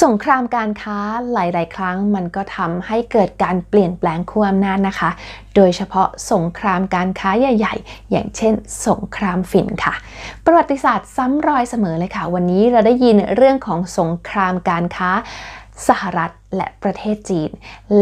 สงครามการค้าหลาย ๆ ครั้ง มันก็ทำให้เกิดการเปลี่ยนแปลงขั้วอำนาจนะคะ โดยเฉพาะสงครามการค้าใหญ่ ๆ อย่างเช่น สงครามฝิ่นค่ะ ประวัติศาสตร์ซ้ำรอยเสมอเลยค่ะ วันนี้เราได้ยินเรื่องของสงครามการค้า สหรัฐและประเทศจีน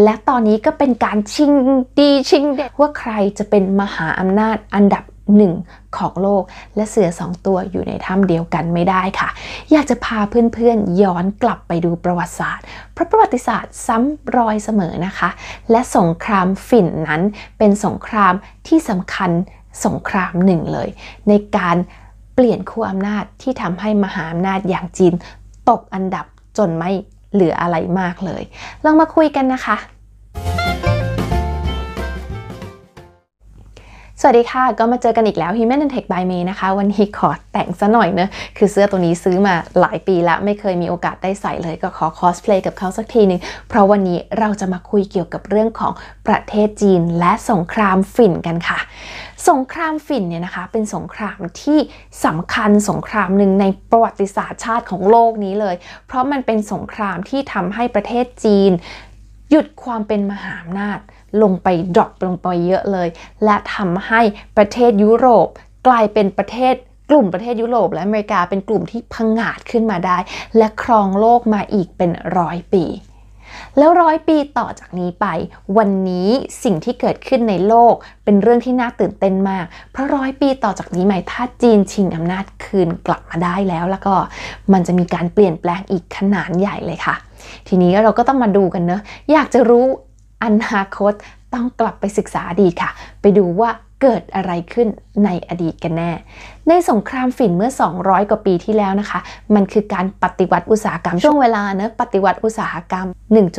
และตอนนี้ก็เป็นการชิงดีชิงเด็ดว่าใครจะเป็นมหาอำนาจอันดับหนึ่งของโลกและเสือสองตัวอยู่ในถ้ำเดียวกันไม่ได้ค่ะ อยากจะพาเพื่อนๆย้อนกลับไปดูประวัติศาสตร์เพราะประวัติศาสตร์ซ้ำรอยเสมอนะคะ และสงครามฝิ่นนั้น เป็นสงครามที่สำคัญสงครามหนึ่งเลย ในการเปลี่ยนคู่อำนาจที่ทำให้มหาอำนาจอย่างจีน ตกอันดับจนไม่เหลืออะไรมากเลย ลองมาคุยกันนะคะสวัสดีค่ะ ก็มาเจอกันอีกแล้ว Human and Tech by May นะคะ วันนี้ขอแต่งซะหน่อยเนะคือเสื้อตัวนี้ซื้อมาหลายปีแล้ว ไม่เคยมีโอกาสได้ใส่เลย ก็ขอคอสเพลย์กับเขาสักทีนึง เพราะวันนี้เราจะมาคุยเกี่ยวกับเรื่องของประเทศจีนและสงครามฝิ่นกันค่ะ สงครามฝิ่นเนี่ยนะคะ เป็นสงครามที่สำคัญสงครามหนึ่งในประวัติศาสตร์ชาติของโลกนี้เลย เพราะมันเป็นสงครามที่ทำให้ประเทศจีน หยุดความเป็นมหาอำนาจลงไปดรอปลงไปเยอะเลย และทำให้ประเทศยุโรป กลายเป็นประเทศกลุ่มประเทศยุโรปและอเมริกาเป็นกลุ่มที่พังอาดขึ้นมาได้ และครองโลกมาอีกเป็นร้อย ปี แล้วร้อยปีต่อจากนี้ไปวันนี้สิ่งที่เกิดขึ้นในโลกเป็นเรื่องที่น่าตื่นเต้นมากเพราะร้อยปีต่อจากนี้หมายถ้าจีนชิงอำนาจคืนกลับมาได้แล้ว แล้วก็มันจะมีการเปลี่ยนแปลงอีกขนาดใหญ่เลยค่ะ ทีนี้เราก็ต้องมาดูกันเนอะอยากจะรู้อนาคตต้องกลับไปศึกษาอดีตค่ะ ไปดูว่าเกิดอะไรขึ้นในอดีตกันแน่ ในสงครามฝิ่นเมื่อ 200 กว่าปีที่แล้วนะคะ มันคือการปฏิวัติอุตสาหกรรมช่วงเวลาเนะปฏิวัติอุตสาหกรรม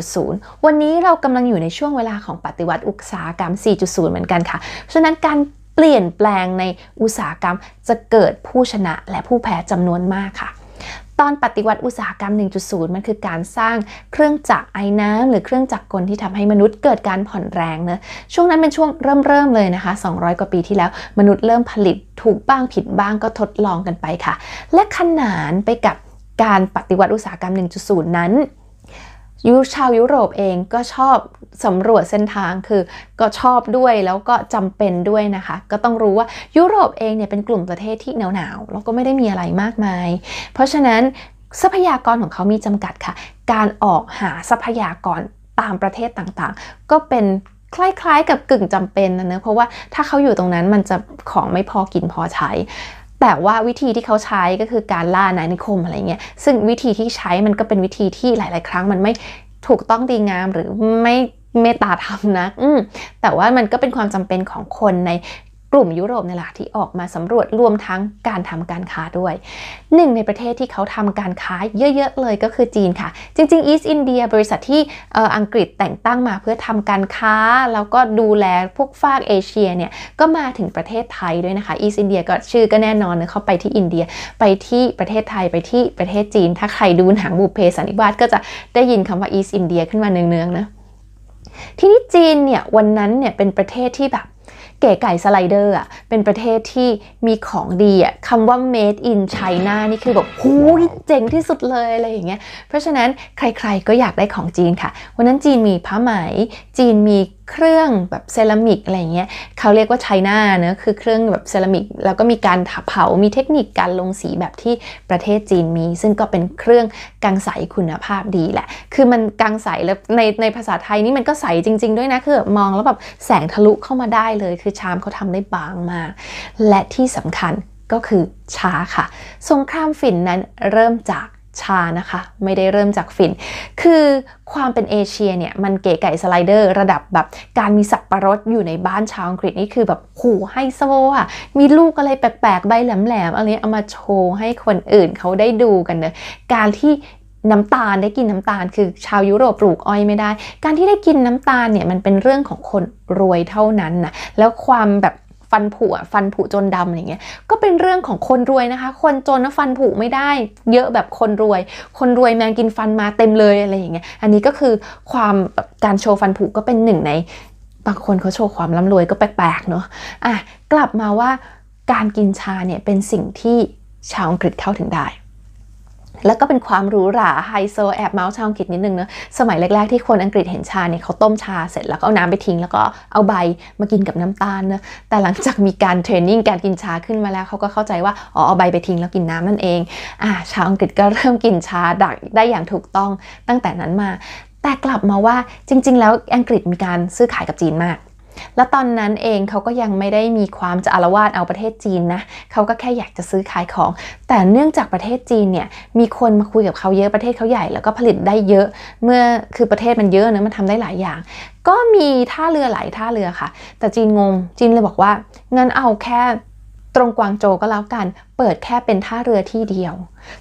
1.0 วันนี้เรากำลังอยู่ในช่วงเวลาของปฏิวัติอุตสาหกรรม 4.0 เหมือนกันค่ะฉะนั้นการเปลี่ยนแปลงในอุตสาหกรรมจะเกิดผู้ชนะและผู้แพ้จำนวนมากค่ะตอนปฏิวัติอุตสาหกรรม 1.0 มันคือการสร้างเครื่องจักรไอ้น้ำหรือเครื่องจักรกลที่ทำให้มนุษย์เกิดการผ่อนแรงเนะช่วงนั้นเป็นช่วงเริ่มเริ่มเลยนะคะ 200 กว่าปีที่แล้ว มนุษย์เริ่มผลิตถูกบ้างผิดบ้างก็ทดลองกันไปค่ะ และขนานไปกับการปฏิวัติอุตสาหกรรม 1.0 นั้นยุชาวยุโรปเองก็ชอบสำรวจเส้นทางคือก็ชอบด้วยแล้วก็จำเป็นด้วยนะคะ ก็ต้องรู้ว่ายุโรปเองเนี่ยเป็นกลุ่มประเทศที่หนาวๆแล้วก็ไม่ได้มีอะไรมากมาย เพราะฉะนั้นทรัพยากรของเขามีจำกัดค่ะ การออกหาทรัพยากรตามประเทศต่างๆก็เป็นคล้ายๆกับกึ่งจำเป็นนะเนะเพราะว่าถ้าเขาอยู่ตรงนั้นมันจะของไม่พอกินพอใช้แต่ว่าวิธีที่เขาใช้ก็คือการล่านายนิคมอะไรเงี้ย ซึ่งวิธีที่ใช้มันก็เป็นวิธีที่หลาย ๆ ครั้งมันไม่ถูกต้องดีงามหรือไม่เมตตาธรรมนะแต่ว่ามันก็เป็นความจำเป็นของคนในกลุ่มยุโรปนี่แหละที่ออกมาสำรวจรวมทั้งการทำการค้าด้วยหนึ่งในประเทศที่เขาทำการค้าเยอะๆ เลยก็คือจีนค่ะ จริงๆอต์อินเดียบริษัทที่อังกฤษแต่งตั้งมาเพื่อทำการค้าแล้วก็ดูแลพวกฝากเอเชียเนี่ยก็มาถึงประเทศไทยด้วยนะคะอต์อินเดียก็ชื่อก็แน่นอนเนะเขาไปที่อินเดียไปที่ประเทศไทยไปที่ประเทศจีน ถ้าใครดูหนังบุพเพสันนิวาสก็จะได้ยินคำว่าอต์อินเดียขึ้นมาเนืองๆนะทีนี้จีนเนี่ยวันนั้นเนี่ยเป็นประเทศที่แบบเก๋ไก่สไลเดอร์อ่ะ เป็นประเทศที่มีของดีอ่ะคำว่า made in China นี่คือแบบหูยเจ๋งที่สุดเลยอะไรอย่างเงี้ยเพราะฉะนั้นใครๆก็อยากได้ของจีนค่ะวันนั้นจีนมีผ้าไหมจีนมีเครื่องแบบเซรามิกอะไรเงี้ยเขาเรียกว่าไชน่าเนะคือเครื่องแบบเซรามิกแล้วก็มีการเผา มีเทคนิคการลงสีแบบที่ประเทศจีนมี ซึ่งก็เป็นเครื่องกังใสคุณภาพดีแหละ คือมันกังใสแล้วในในภาษาไทยนี่มันก็ใสจริง ๆด้วยนะคือมองแล้วแบบแสงทะลุเข้ามาได้เลย คือชามเขาทำได้บางมาก และที่สำคัญก็คือช้าค่ะสงครามฝิ่นนั้นเริ่มจากชา นะคะ ไม่ได้เริ่มจากฝิ่นคือความเป็นเอเชียเนี่ย มันเก๋ไก่สไลเดอร์ระดับแบบ การมีสับประรดอยู่ในบ้านชาวอังกฤษนี่คือแบบหูห้โซค่ะ มีลูกอะไรแปลกๆใบแหลมๆอะไรเอามาโชว์ให้คนอื่นเขาได้ดูกันเนะการที่น้ำตาลได้กินน้ำตาล คือชาวยุโรปปลูกอ้อยไม่ได้ การที่ได้กินน้ำตาลเนี่ยมันเป็นเรื่องของคนรวยเท่านั้นนะแล้วความแบบฟันผุฟันผุจนดำอะไรเงี้ยก็เป็นเรื่องของคนรวยนะคะ คนจนนะฟันผุไม่ได้เยอะแบบคนรวย คนรวยแมงกินฟันมาเต็มเลยอะไรอย่างเงี้ยอันนี้ก็คือความการโชว์ฟันผุก็เป็นหนึ่งใน บางคนเขาโชว์ความร่ำรวยก็แปลกๆเนาะอ่ะกลับมาว่าการกินชาเนี่ยเป็นสิ่งที่ชาวอังกฤษเข้าถึงได้แล้วก็เป็นความหรูหราไฮโซแอบเมาส์ชาวอังกฤษนิดนึงเนะสมัยแรก ๆที่คนอังกฤษเห็นชาเนี่ยเขาต้มชาเสร็จแล้วก็เอาน้ำไปทิ้งแล้วก็เอาใบมากินกับน้ำตาลนะแต่หลังจากมีการเทรนนิ่งการกินชาขึ้นมาแล้วเขาก็เข้าใจว่าอ๋อเอาใบไปทิ้งแล้วกินน้ำนั่นเองอ่าชาวอังกฤษก็เริ่มกินชาดักได้อย่างถูกต้องตั้งแต่นั้นมา แต่กลับมาว่าจริง ๆ แล้วอังกฤษมีการซื้อขายกับจีนมากแล้วตอนนั้นเองเขาก็ยังไม่ได้มีความจะอารวาสเอาประเทศจีนนะเขาก็แค่อยากจะซื้อขายของ แต่เนื่องจากประเทศจีนเนี่ยมีคนมาคุยกับเขาเยอะประเทศเขาใหญ่ แล้วก็ผลิตได้เยอะเมื่อคือประเทศมันเยอะเนะมันทำได้หลายอย่าง ก็มีท่าเรือหลายท่าเรือค่ะ แต่จีนงงจีนเลยบอกว่างั้นเอาแค่ตรงกวางโจก็แล้วกันเปิดแค่เป็นท่าเรือที่เดียว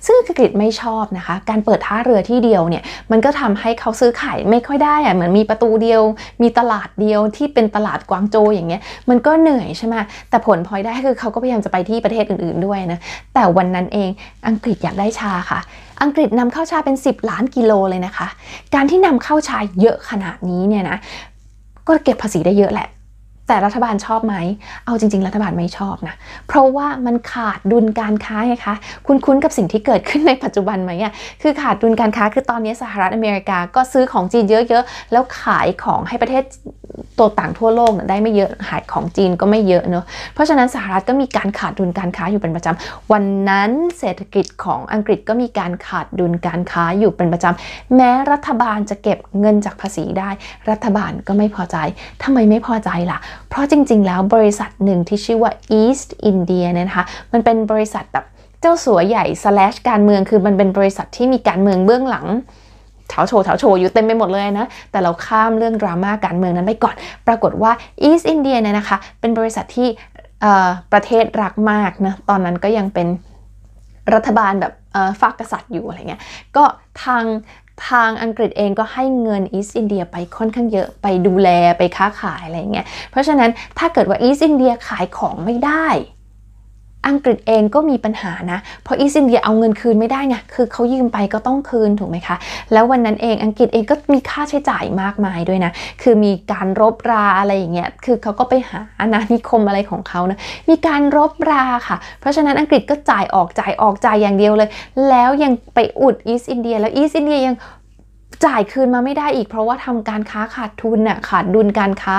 ซึ่งอังกฤษไม่ชอบนะคะการเปิดท่าเรือที่เดียวเนี่ยมันก็ทำให้เขาซื้อขายไม่ค่อยได้อะเหมือนมีประตูเดียว มีตลาดเดียวที่เป็นตลาดกวางโจอย่างเงี้ยมันก็เหนื่อยใช่ไหมแต่ผลพลอยได้คือเขาก็พยายามจะไปที่ประเทศอื่นๆด้วยนะแต่วันนั้นเองอังกฤษอยากได้ชาค่ะ อังกฤษนำเข้าชาเป็น 10 ล้านกิโลเลยนะคะ การที่นำเข้าชาเยอะขนาดนี้เนี่ยนะก็เก็บภาษีได้เยอะแหละแต่รัฐบาลชอบไหมเอาจริงๆ รัฐบาลไม่ชอบนะ เพราะว่ามันขาดดุลการค้าไงคะ คุณคุ้นกับสิ่งที่เกิดขึ้นในปัจจุบันไหมอ่ะคือขาดดุลการค้าคือตอนนี้สหรัฐอเมริกาก็ซื้อของจีนเยอะๆ แล้วขายของให้ประเทศตัวต่างทั่วโลกได้ไม่เยอะขายของจีนก็ไม่เยอะเนอะ เพราะฉะนั้นสหรัฐก็มีการขาดดุลการค้าอยู่เป็นประจำ วันนั้นเศรษฐกิจของอังกฤษก็มีการขาดดุลการค้าอยู่เป็นประจำ แม้รัฐบาลจะเก็บเงินจากภาษีได้ รัฐบาลก็ไม่พอใจทำไมไม่พอใจล่ะเพราะจริงๆ แล้วบริษัทหนึ่งที่ชื่อว่า East India เนี่ยนะคะ มันเป็นบริษัทแบบเจ้าสัวใหญ่ slash การเมือง คือมันเป็นบริษัทที่มีการเมืองเบื้องหลังเถาโชว์เถาโชว์อยู่เต็มไปหมดเลยนะ แต่เราข้ามเรื่องดราม่าการเมืองนั้นไปก่อน ปรากฏว่า East India เนี่ยนะคะ เป็นบริษัทที่ประเทศ รักมากนะ ตอนนั้นก็ยังเป็นรัฐบาลแบบฝากกษัตริย์อยู่อะไรเงี้ย ก็ทางทางอังกฤษเองก็ให้เงินอีสอินเดียไปค่อนข้างเยอะไปดูแลไปค้าขายอะไรเงี้ย เพราะฉะนั้นถ้าเกิดว่าอีสอินเดียขายของไม่ได้อังกฤษเองก็มีปัญหานะ เพราะอีสินเดียเอาเงินคืนไม่ได้ไงคือเขายืมไปก็ต้องคืนถูกไหมคะ แล้ววันนั้นเองอังกฤษเองก็มีค่าใช้จ่ายมากมายด้วยนะ คือมีการรบราอะไรอย่างเงี้ย คือเขาก็ไปหาอาณานิคมอะไรของเขานะมีการรบราค่ะ เพราะฉะนั้นอังกฤษก็จ่ายออกจ่ายออกจ่ายอย่างเดียวเลย แล้วยังไปอุดอีสินเดียแล้วอีสินเดียยังจ่ายคืนมาไม่ได้อีก เพราะว่าทำการค้าขาดทุนน่ะขาดดุลการค้า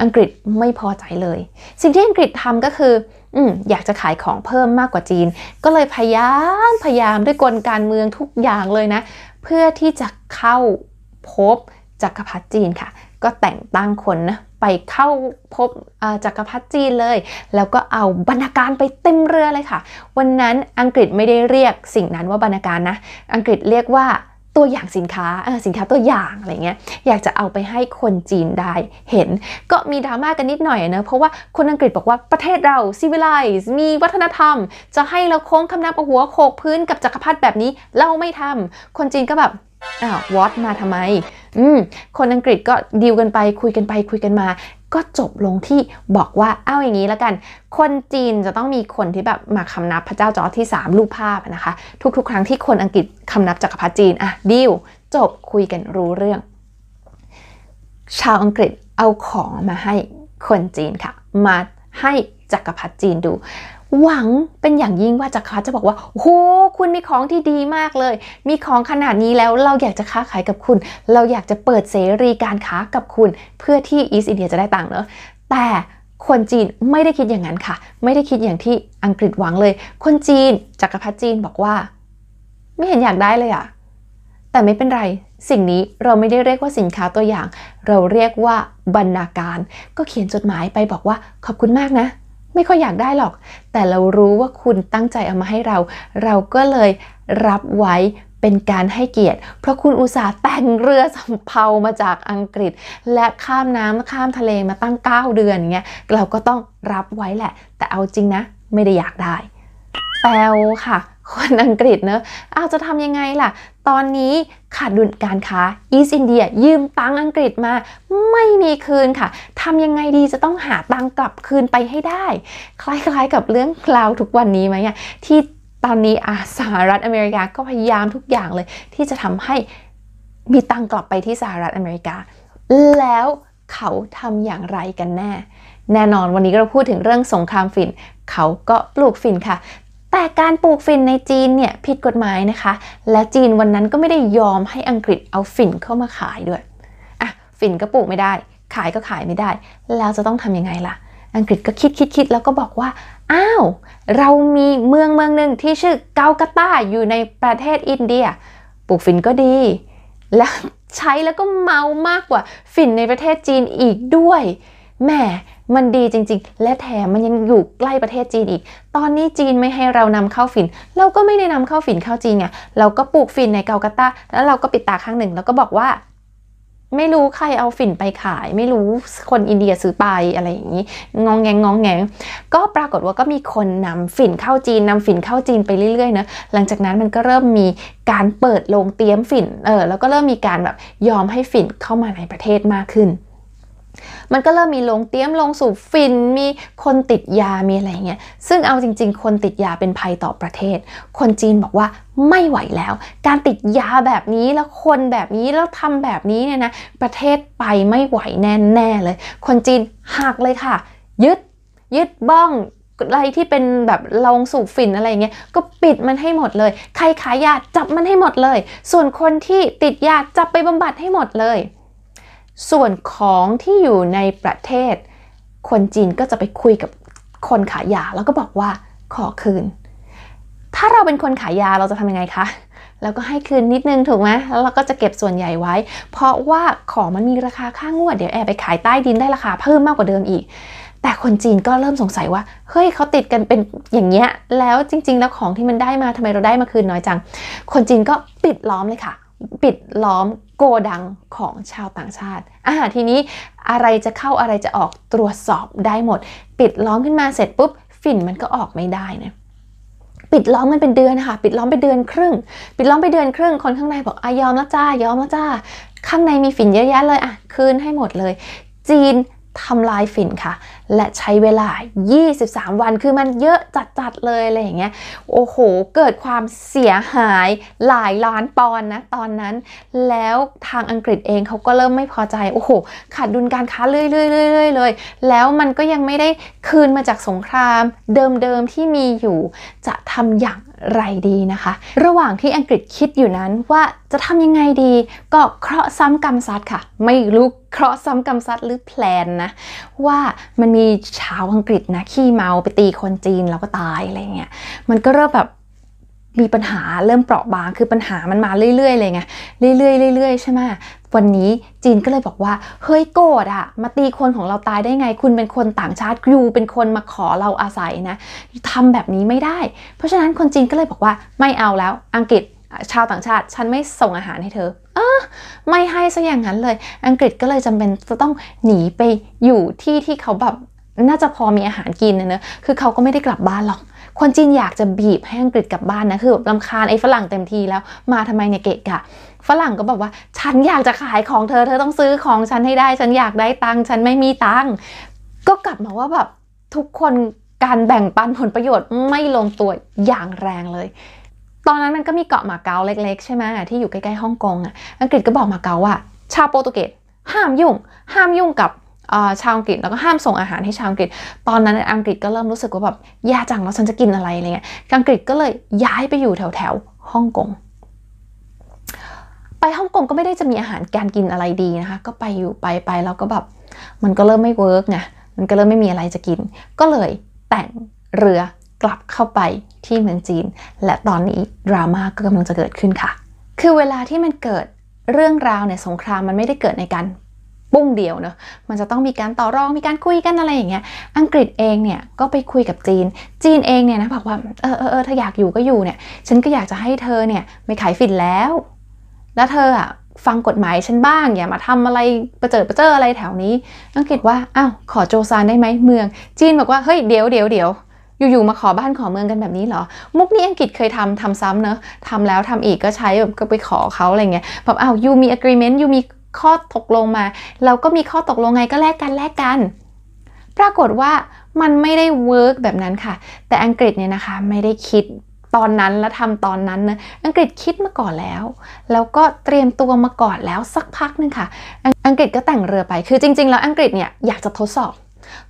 อังกฤษไม่พอใจเลย สิ่งที่อังกฤษทำก็คืออืมอยากจะขายของเพิ่มมากกว่าจีน ก็เลยพยายามพยายามด้วยกลการเมืองทุกอย่างเลยนะ เพื่อที่จะเข้าพบจักรพรรดิจีนค่ะ ก็แต่งตั้งคนนะไปเข้าพบจักรพรรดิจีนเลย แล้วก็เอาบรรณาการไปเต็มเรือเลยค่ะ วันนั้นอังกฤษไม่ได้เรียกสิ่งนั้นว่าบรรณาการนะ อังกฤษเรียกว่าตัวอย่างสินค้าสินค้าตัวอย่างอะไรเงี้ยอยากจะเอาไปให้คนจีนได้เห็นก็มีดราม่ากกันนิดหน่อยนะ เพราะว่าคนอังกฤษบอกว่าประเทศเราซีวิไลซ์มีวัฒนธรรม จะให้เราโค้งคำนับหัวโขกพื้นกับจักรพรรดิแบบนี้เราไม่ทำคนจีนก็แบบอ้าววอตมาทำไม อืม คนอังกฤษก็ดีลกันไป คุยกันไปคุยกันมาก็จบลงที่บอกว่า เอาอย่างนี้แล้วกัน คนจีนจะต้องมีคนที่แบบมาคำนับพระเจ้าจอร์ที่ 3 รูปภาพนะคะ ทุกๆ ครั้งที่คนอังกฤษคำนับจักรพรรดิจีนอะดิวจบคุยกันรู้เรื่อง ชาวอังกฤษเอาของมาให้คนจีนค่ะ มาให้จักรพรรดิจีนดูหวังเป็นอย่างยิ่งว่าจะค้าจะบอกว่าโหคุณมีของที่ดีมากเลย มีของขนาดนี้แล้วเราอยากจะค้าขายกับคุณ เราอยากจะเปิดเสรีการค้ากับคุณ เพื่อที่อีสอินเดียจะได้ตังค์เนอะ แต่คนจีนไม่ได้คิดอย่างนั้นค่ะ ไม่ได้คิดอย่างที่อังกฤษหวังเลย คนจีนจักรพรรดิจีนบอกว่า ไม่เห็นอยากได้เลยอะ แต่ไม่เป็นไรสิ่งนี้เราไม่ได้เรียกว่าสินค้าตัวอย่าง เราเรียกว่าบรรณาการ ก็เขียนจดหมายไปบอกว่าขอบคุณมากนะไม่ค่อยอยากได้หรอก แต่เรารู้ว่าคุณตั้งใจเอามาให้เรา เราก็เลยรับไว้เป็นการให้เกียรติ เพราะคุณอุตส่าห์แต่งเรือสำเภามาจากอังกฤษ และข้ามน้ำข้ามทะเลมาตั้ง 9 เดือนเงี้ย เราก็ต้องรับไว้แหละ แต่เอาจริงนะ ไม่ได้อยากได้ แปลค่ะคนอังกฤษเนอะเอาจะทำยังไงล่ะ ตอนนี้ขาดดุลการค้า อีสอินเดียยืมตังอังกฤษมาไม่มีคืนค่ะทำยังไงดีจะต้องหาตังกลับคืนไปให้ได้ คล้ายๆกับเรื่องคลาวทุกวันนี้ไหมอะที่ตอนนี้อาสหรัฐอเมริกาก็พยายามทุกอย่างเลย ที่จะทำให้มีตังกลับไปที่สหรัฐอเมริกา แล้วเขาทำอย่างไรกันแน่ แน่นอนวันนี้เราพูดถึงเรื่องสงครามฝิ่นเขาก็ปลูกฝิ่นค่ะแต่การปลูกฝิ่นในจีนเนี่ยผิดกฎหมายนะคะ และจีนวันนั้นก็ไม่ได้ยอมให้อังกฤษเอาฝิ่นเข้ามาขายด้วยอ่ะฝิ่นก็ปลูกไม่ได้ ขายก็ขายไม่ได้ แล้วจะต้องทำยังไงล่ะ อังกฤษก็คิดคิดคิดแล้วก็บอกว่าอ้าว เรามีเมืองเมืองหนึ่งที่ชื่อเกากาตาอยู่ในประเทศอินเดียปลูกฝิ่นก็ดี และใช้แล้วก็เมามากกว่าฝิ่นในประเทศจีนอีกด้วยแหมมันดีจริงๆ และแถมมันยังอยู่ใกล้ประเทศจีนอีก ตอนนี้จีนไม่ให้เรานำเข้าฝิ่น เราก็ไม่ได้นำเข้าฝิ่นเข้าจีนไงเราก็ปลูกฝิ่นในเกากาตา แล้วเราก็ปิดตาข้างหนึ่งแล้วก็บอกว่า ไม่รู้ใครเอาฝิ่นไปขาย ไม่รู้คนอินเดียซื้อไปอะไรอย่างนี้งองแงงงองแงงก็ปรากฏว่าก็มีคนนำฝิ่นเข้าจีนนำฝิ่นเข้าจีนไปเรื่อยๆนะหลังจากนั้นมันก็เริ่มมีการเปิดโรงเตี้ยมฝิ่น เออแล้วก็เริ่มมีการแบบยอมให้ฝิ่นเข้ามาในประเทศมากขึ้นมันก็เริ่มมีลงเตี้ยมลงสูบฟินมีคนติดยามีอะไรเงี้ย ซึ่งเอาจริงๆ คนติดยาเป็นภัยต่อประเทศ คนจีนบอกว่าไม่ไหวแล้ว การติดยาแบบนี้แล้วคนแบบนี้ แล้วทำแบบนี้เนี่ยนะประเทศไปไม่ไหวแน่ๆเลย คนจีนหักเลยค่ะ ยึดยึดบ้อง อะไรที่เป็นแบบลงสูบฝิ่นอะไรเงี้ย ก็ปิดมันให้หมดเลย ใครขายยาจับมันให้หมดเลย ส่วนคนที่ติดยาจับไปบำบัดให้หมดเลยส่วนของที่อยู่ในประเทศคนจีนก็จะไปคุยกับคนขายยา แล้วก็บอกว่าขอคืน ถ้าเราเป็นคนขายยาเราจะทำยังไงคะ แล้วก็ให้คืนนิดนึงถูกไหม แล้วเราก็จะเก็บส่วนใหญ่ไว้ เพราะว่าของมันมีราคาค่างวดเดี๋ยวแอบไปขายใต้ดินได้ราคาเพิ่มมากกว่าเดิมอีก แต่คนจีนก็เริ่มสงสัยว่าเฮ้ยเขาติดกันเป็นอย่างเงี้ย แล้วจริงๆแล้วของที่มันได้มาทำไมเราได้มาคืนน้อยจัง คนจีนก็ปิดล้อมเลยค่ะปิดล้อมโกดังของชาวต่างชาติอาหารทีนี้อะไรจะเข้าอะไรจะออกตรวจสอบได้หมด ปิดล้อมขึ้นมาเสร็จปุ๊บฝิ่นมันก็ออกไม่ได้นะปิดล้อมกันเป็นเดือนค่ะ ปิดล้อมไปเดือนครึ่ง ปิดล้อมไปเดือนครึ่งคนข้างในบอกอายอมแล้วจ้ายอมแล้วจ้าข้างในมีฝิ่นเยอะแยะเลยอ่ะ คืนให้หมดเลย จีนทำลายฝิ่นค่ะ และใช้เวลา 23 วัน คือมันเยอะจัดๆเลยอะไรอย่างเงี้ย โอ้โห เกิดความเสียหายหลายล้านปอนนะตอนนั้น แล้วทางอังกฤษเองเขาก็เริ่มไม่พอใจ โอ้โห ขาดดุลการค้าเรื่อยๆเลย แล้วมันก็ยังไม่ได้คืนมาจากสงคราม เดิมๆที่มีอยู่จะทำอย่างไรดีนะคะ ระหว่างที่อังกฤษคิดอยู่นั้นว่าจะทำยังไงดี ก็เคราะห์ซ้ำกรรมซัดค่ะ ไม่ลุกเคราะห์ซ้ำกมซัดหรือแพลนนะว่ามันมีชาวอังกฤษนะขี้เมาไปตีคนจีนแล้วก็ตายอะไรเงี้ยมันก็เริ่มแบบมีปัญหาเริ่มเปราะบาง คือปัญหามันมาเรื่อยๆเลยไงเรื่อยๆเรื่อยๆใช่ไหมวันนี้จีนก็เลยบอกว่าเฮ้ยโกรธอะมาตีคนของเราตายได้ไง คุณเป็นคนต่างชาติยูเป็นคนมาขอเราอาศัยนะ ทำแบบนี้ไม่ได้ เพราะฉะนั้นคนจีนก็เลยบอกว่าไม่เอาแล้ว อังกฤษชาวต่างชาติฉันไม่ส่งอาหารให้เธอเออไม่ให้ซะอย่างนั้นเลย อังกฤษก็เลยจำเป็นจะต้องหนีไปอยู่ที่ที่เขาแบบน่าจะพอมีอาหารกินนะเนอะคือเขาก็ไม่ได้กลับบ้านหรอกคนจีนอยากจะบีบให้อังกฤษกลับบ้านนะคือแบบลำคาญไอ้ฝรั่งเต็มทีแล้ว มาทำไมเนี่ยเกะกะ ฝรั่งก็บอกว่า ฉันอยากจะขายของเธอ เธอต้องซื้อของฉันให้ได้ ฉันอยากได้ตังค์ฉันไม่มีตังค์ก็กลับมาว่าแบบทุกคนการแบ่งปันผลประโยชน์ ไม่ลงตัวอย่างแรงเลยอนนั้นมันก็มีเกาะมาเก๊าเล็กๆใช่ไหมที่อยู่ใกล้ๆฮ่องกงอ่ะอังกฤษก็บอกมาเก๊าว่าชาวโปรตุเกสห้ามยุ่ง ห้ามยุ่งกับชาวอังกฤษแล้วก็ห้ามส่งอาหารให้ชาวอังกฤษ ตอนนั้นอังกฤษก็เริ่มรู้สึกว่าแบบแย่จังแล้วฉันจะกินอะไรอะไรเงี้ยอังกฤษก็เลยย้ายไปอยู่แถวแถวฮ่องกงไปฮ่องกงก็ไม่ได้จะมีอาหารการกินอะไรดีนะคะก็ไปอยู่ไปไปแล้วก็แบบมันก็เริ่มไม่เวิร์กไงมันก็เริ่มไม่มีอะไรจะกิน ก็เลยแต่งเรือกลับเข้าไปที่เมืองจีนและตอนนี้ดราม่าก็กำลังจะเกิดขึ้นค่ะ คือเวลาที่มันเกิดเรื่องราวในสงครามมันไม่ได้เกิดในการปุ้งเดียวเนอะมันจะต้องมีการต่อรองมีการคุยกันอะไรอย่างเงี้ยอังกฤษเองเนี่ย ก็ไปคุยกับจีน จีนเองเนี่ยนะบอกว่าเออเออเออถ้าอยากอยู่ก็อยู่เนี่ย ฉันก็อยากจะให้เธอเนี่ยไม่ขายฝิ่นแล้ว แล้วเธออ่ะฟังกฎหมายฉันบ้างอย่ามาทำอะไรประเจิดประเจออะไรแถวนี้ อังกฤษว่าอ้าวขอโจซานได้ไหมเมือง จีนบอกว่าเฮ้ยเดี๋ยวเดี๋ยวเดี๋ยวอยู่ๆ มาขอบ้านขอเมืองกันแบบนี้เหรอ มุกนี้อังกฤษเคยทำทำซ้ำเนอะทำแล้วทำอีกก็ใช้แบบก็ไปขอเขาอะไรเงี้ย แบบอ้าวยูมี agreement ยูมีข้อตกลงมา เราก็มีข้อตกลงไงก็แลกกันแลกกัน ปรากฏว่ามันไม่ได้เวิร์กแบบนั้นค่ะ แต่อังกฤษเนี่ยนะคะไม่ได้คิดตอนนั้นและทำตอนนั้นนะ อังกฤษคิดมาก่อนแล้ว แล้วก็เตรียมตัวมาก่อนแล้วสักพักนึงค่ะ อังกฤษก็แต่งเรือไป คือจริงๆ แล้วอังกฤษเนี่ยอยากจะทดสอบ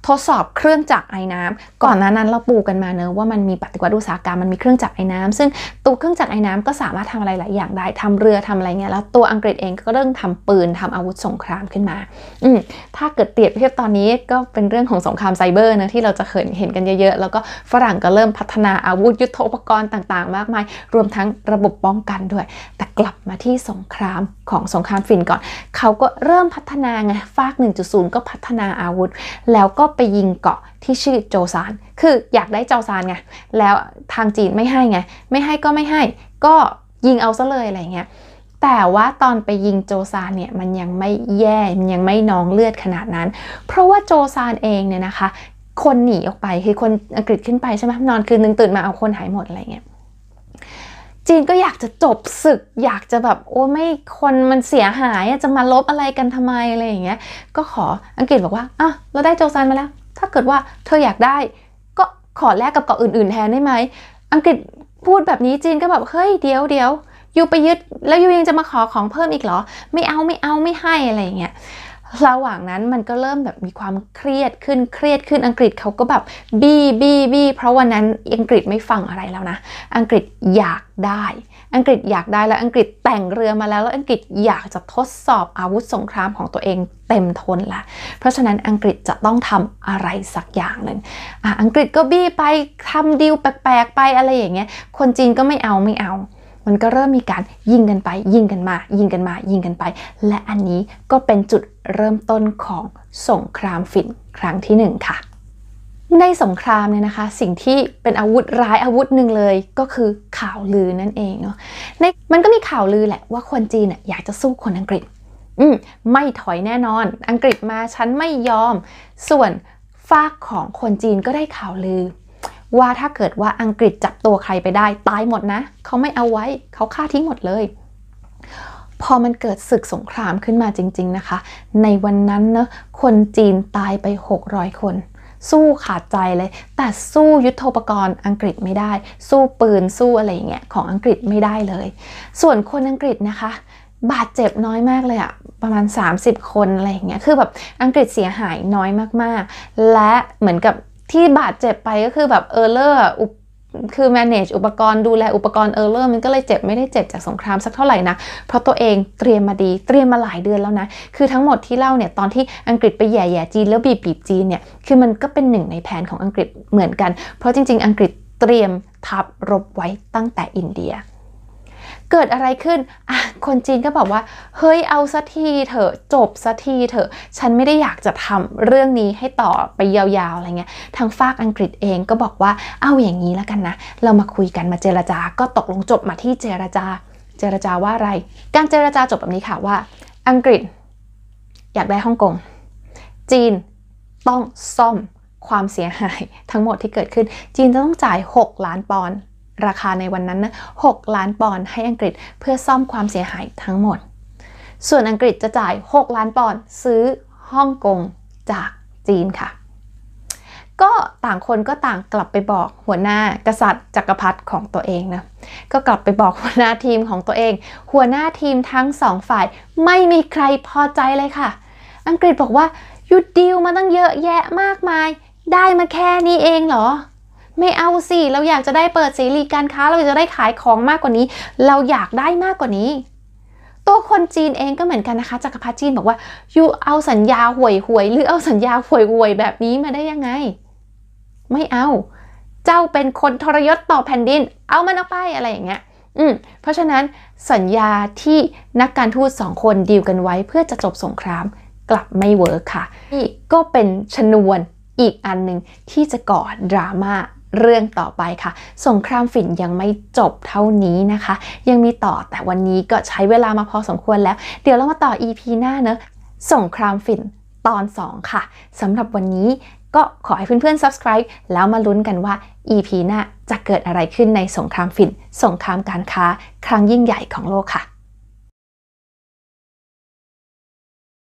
ทดสอบเครื่องจักรไอ้น้ำ ก่อนหน้านั้นเราปูกันมาเนอะว่ามันมีปฏิวัติอุตสาหกรรมมันมีเครื่องจักรไอ้น้ำ ซึ่งตัวเครื่องจักรไอ้น้ำก็สามารถทำอะไรหลายอย่าง ได้ ทำเรือทำอะไรเงี้ยแล้วตัวอังกฤษเองก็เริ่มทำปืนทำอาวุธสงครามขึ้นมาอืถ้าเกิดเปรียบเทียบตอนนี้ก็เป็นเรื่องของสงครามไซเบอร์นะที่เราจะเห็นเห็นกันเยอะๆแล้วก็ฝรั่งก็เริ่มพัฒนาอาวุธยุทโธปกรณ์ต่างๆมากมายรวมทั้งระบบป้องกันด้วย แต่กลับมาที่สงครามของสงครามฟินก่อนเขาก็เริ่มพัฒนาไงฟาก 1.0 ก็พัฒนาอาวุธแล้วก็ไปยิงเกาะที่ชื่อโจซาน คืออยากได้โจซานไง แล้วทางจีนไม่ให้ไง ไม่ให้ก็ไม่ให้ ก็ยิงเอาซะเลยอะไรเงี้ย แต่ว่าตอนไปยิงโจซานเนี่ยมันยังไม่แย่มันยังไม่นองเลือดขนาดนั้น เพราะว่าโจซานเองเนี่ยนะคะ คนหนีออกไปคือคนอังกฤษขึ้นไปใช่ไหมนอนคืนนึงตื่นมาเอาคนหายหมดอะไรเงี้ยจีนก็อยากจะจบศึกอยากจะแบบโอ้ไม่คนมันเสียหายจะมาลบอะไรกันทำไมอะไรอย่างเงี้ยก็ขออังกฤษบอกว่าอ่ะเราได้โจซานมาแล้ว ถ้าเกิดว่าเธออยากได้ ก็ขอแลกกับเกาะอื่นๆแทนได้ไหมอังกฤษพูดแบบนี้จีนก็แบบเฮ้ยเดี๋ยวเดี๋ยวยูไปยึดแล้วยูยังจะมาขอของเพิ่มอีกเหรอ ไม่เอาไม่เอาไม่ให้อะไรอย่างเงี้ยระหว่างนั้นมันก็เริ่มแบบมีความเครียดขึ้น เครียดขึ้น อังกฤษเขาก็แบบบี้บี้บี้เพราะวันนั้นอังกฤษไม่ฟังอะไรแล้วนะ อังกฤษอยากได้ อังกฤษอยากได้แล้วอังกฤษแต่งเรือมาแล้วแล้วอังกฤษอยากจะทดสอบอาวุธสงครามของตัวเองเต็มทนละ เพราะฉะนั้นอังกฤษจะต้องทำอะไรสักอย่างหนึ่งอ่อังกฤษก็บี้ไปทำดีลแปลกๆไปอะไรอย่างเงี้ย คนจีนก็ไม่เอาไม่เอา มันก็เริ่มมีการยิงกันไป ยิงกันมา ยิงกันมายิงกันไป และอันนี้ก็เป็นจุดเริ่มต้นของสงครามฝิ่นครั้งที่1ค่ะ ในสงครามเนี่ยนะคะ สิ่งที่เป็นอาวุธร้ายอาวุธหนึ่งเลย ก็คือข่าวลือนั่นเองเนาะในมันก็มีข่าวลือแหละ ว่าคนจีนน่ยอยากจะสู้คนอังกฤษ อืมไม่ถอยแน่นอน อังกฤษมาฉันไม่ยอม ส่วนฝากของคนจีนก็ได้ข่าวลือ ว่าถ้าเกิดว่าอังกฤษจับตัวใครไปได้ตายหมดนะ เขาไม่เอาไว้เขาฆ่าทิ้งหมดเลยพอมันเกิดศึกสงครามขึ้นมาจริงๆนะคะ ในวันนั้นเนะคนจีนตายไป 600 คน สู้ขาดใจเลย แต่สู้ยุโทโธปกรณ์อังกฤษไม่ได้ สู้ปืนสู้อะไรเงี้ยของอังกฤษไม่ได้เลย ส่วนคนอังกฤษนะคะ บาดเจ็บน้อยมากเลยอะประมาณ 30 คนอะไรเงี้ย คือแบบอังกฤษเสียหายน้อยมากๆ และเหมือนกับที่บาดเจ็บไปก็คือแบบเออร์เลอร์อุปคือ manage อุปกรณ์ดูแล อุปกรณ์เออร์เลอร์มันก็เลยเจ็บ ไม่ได้เจ็บจากสงครามสักเท่าไหร่นะ เพราะตัวเองเตรียมมาดีเตรียมมาหลายเดือนแล้วนะ คือทั้งหมดที่เล่าเนี่ย ตอนที่อังกฤษไปแย่แย่จีนแล้วบีบบีบจีนเนี่ย คือมันก็เป็นหนึ่งในแผนของอังกฤษเหมือนกัน เพราะจริง ๆ อังกฤษเตรียมทัพรบไว้ตั้งแต่อินเดียเกิดอะไรขึ้นอ่ะคนจีนก็บอกว่า เฮ้ย เอาสักทีเถอะ จบสักทีเถอะ ฉันไม่ได้อยากจะทำเรื่องนี้ให้ต่อไปยาวๆ อะไรเงี้ย ทางฝากอังกฤษเองก็บอกว่า เอาอย่างนี้แล้วกันนะ เรามาคุยกันมาเจรจา ก็ตกลงจบมาที่เจรจา เจรจาว่าอะไร การเจรจาจบแบบนี้ค่ะว่า อังกฤษอยากได้ฮ่องกง จีนต้องซ่อมความเสียหาย ทั้งหมดที่เกิดขึ้น จีนจะต้องจ่าย6ล้านปอนด์ราคาในวันนั้น 6 ล้านปอนด์ให้อังกฤษเพื่อซ่อมความเสียหายทั้งหมด ส่วนอังกฤษจะจ่าย 6 ล้านปอนด์ซื้อฮ่องกงจากจีนค่ะ ก็ต่างคนก็ต่างกลับไปบอกหัวหน้ากษัตริย์จักรพรรดิของตัวเองนะ ก็กลับไปบอกหัวหน้าทีมของตัวเอง หัวหน้าทีมทั้งสองฝ่ายไม่มีใครพอใจเลยค่ะ อังกฤษบอกว่าหยุดดีลมาตั้งเยอะแยะมากมาย ได้มาแค่นี้เองเหรอไม่เอาสิเราอยากจะได้เปิดเสรีการค้า เราจะได้ขายของมากกว่านี้ เราอยากได้มากกว่านี้ ตัวคนจีนเองก็เหมือนกันนะคะจักรพรรดิจีนบอกว่าอยู่เอาสัญญาห่วยห่วยหรือเอาสัญญาห่วยห่วยแบบนี้มาได้ยังไงไม่เอา เจ้าเป็นคนทรยศต่อแผ่นดินเอามันออกไปอะไรอย่างเงี้ยอืมเพราะฉะนั้นสัญญาที่นักการทูตสองคนดีลกันไว้เพื่อจะจบสงครามกลับไม่เวิร์คค่ะนี่ก็เป็นชนวนอีกอันหนึ่งที่จะก่อดราม่าเรื่องต่อไปค่ะสงครามฝิ่นยังไม่จบเท่านี้นะคะ ยังมีต่อแต่วันนี้ก็ใช้เวลามาพอสมควรแล้ว เดี๋ยวเรามาต่อ EP หน้าเนอะสงครามฝิ่นตอน 2 ค่ะสำหรับวันนี้ก็ขอให้เพื่อนๆ subscribe แล้วมาลุ้นกันว่า EP หน้า จะเกิดอะไรขึ้นในสงครามฝิ่นสงครามการค้า ครั้งยิ่งใหญ่ของโลกค่ะ